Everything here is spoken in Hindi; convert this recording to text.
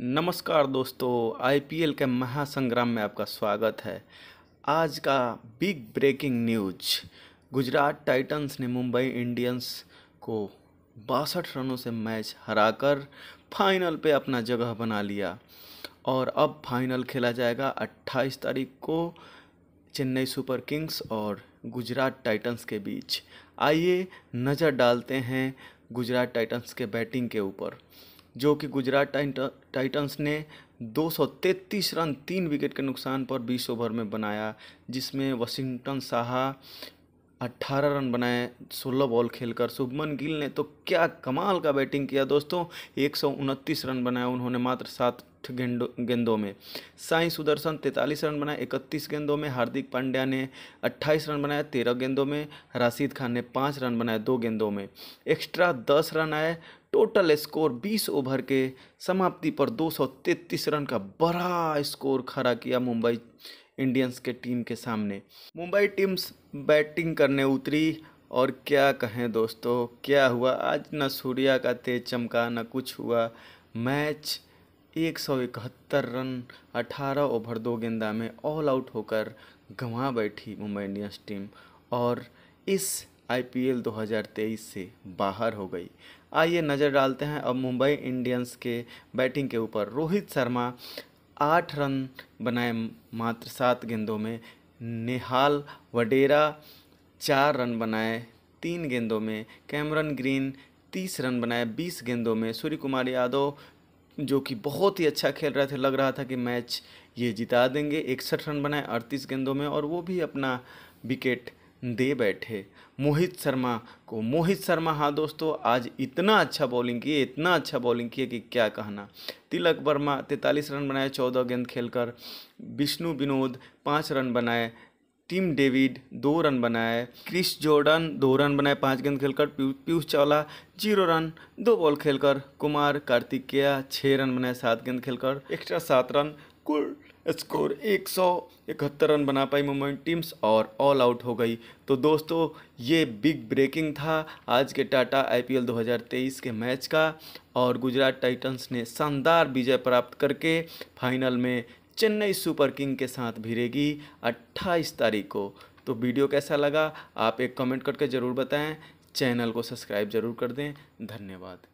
नमस्कार दोस्तों आईपीएल के महासंग्राम में आपका स्वागत है आज का big breaking news Gujarat Titans ने मुंबई इंडियंस को बासठ रनों से मैच हराकर फाइनल पे अपना जगह बना लिया और अब फाइनल खेला जाएगा 28 तारीख को चेन्नई सुपर किंग्स और गुजरात टाइटंस के बीच आइए नज़र डालते हैं गुजरात टाइटंस के बैटिंग के ऊपर जो कि गुजरात टाइटंस ने 233 रन तीन विकेट के नुकसान पर 20 ओवर में बनाया जिसमें वाशिंगटन साहा 18 रन बनाए 16 बॉल खेलकर शुभमन गिल ने तो क्या कमाल का बैटिंग किया दोस्तों एक रन बनाए उन्होंने मात्र सात आठ गेंदों गेंदों में साई सुदर्शन तैंतालीस रन बनाए इकतीस गेंदों में हार्दिक पांड्या ने अट्ठाईस रन बनाए तेरह गेंदों में राशिद खान ने पाँच रन बनाए दो गेंदों में एक्स्ट्रा दस रन आए टोटल स्कोर 20 ओवर के समाप्ति पर 233 रन का बड़ा स्कोर खड़ा किया मुंबई इंडियंस के टीम के सामने मुंबई टीम्स बैटिंग करने उतरी और क्या कहें दोस्तों क्या हुआ आज न सूर्या का तेज चमका न कुछ हुआ मैच एक सौ इकहत्तर रन अठारह ओवर दो गेंदा में ऑल आउट होकर गंवा बैठी मुंबई इंडियंस टीम और इस आईपीएल 2023 से बाहर हो गई आइए नज़र डालते हैं अब मुंबई इंडियंस के बैटिंग के ऊपर रोहित शर्मा आठ रन बनाए मात्र सात गेंदों में नेहाल वडेरा चार रन बनाए तीन गेंदों में कैमरन ग्रीन तीस रन बनाए बीस गेंदों में सूर्य कुमार यादव जो कि बहुत ही अच्छा खेल रहे थे लग रहा था कि मैच ये जिता देंगे इकसठ रन बनाए अड़तीस गेंदों में और वो भी अपना विकेट दे बैठे मोहित शर्मा को मोहित शर्मा हाँ दोस्तों आज इतना अच्छा बॉलिंग किए इतना अच्छा बॉलिंग किए कि क्या कहना तिलक वर्मा तैंतालीस रन बनाए चौदह गेंद खेलकर विष्णु विनोद पाँच रन बनाए टीम डेविड दो रन बनाए क्रिस जॉर्डन दो रन बनाए पाँच गेंद खेलकर पीयूष चावला जीरो रन दो बॉल खेलकर कुमार कार्तिकेया छः रन बनाए सात गेंद खेलकर एक्स्ट्रा सात रन कुल स्कोर एक सौ इकहत्तर रन बना पाई मुंबई टीम्स और ऑल आउट हो गई तो दोस्तों ये बिग ब्रेकिंग था आज के टाटा आईपीएल 2023 के मैच का और गुजरात टाइटंस ने शानदार विजय प्राप्त करके फाइनल में चेन्नई सुपर किंग के साथ भिड़ेगी 28 तारीख को तो वीडियो कैसा लगा आप एक कमेंट करके ज़रूर बताएं चैनल को सब्सक्राइब ज़रूर कर दें धन्यवाद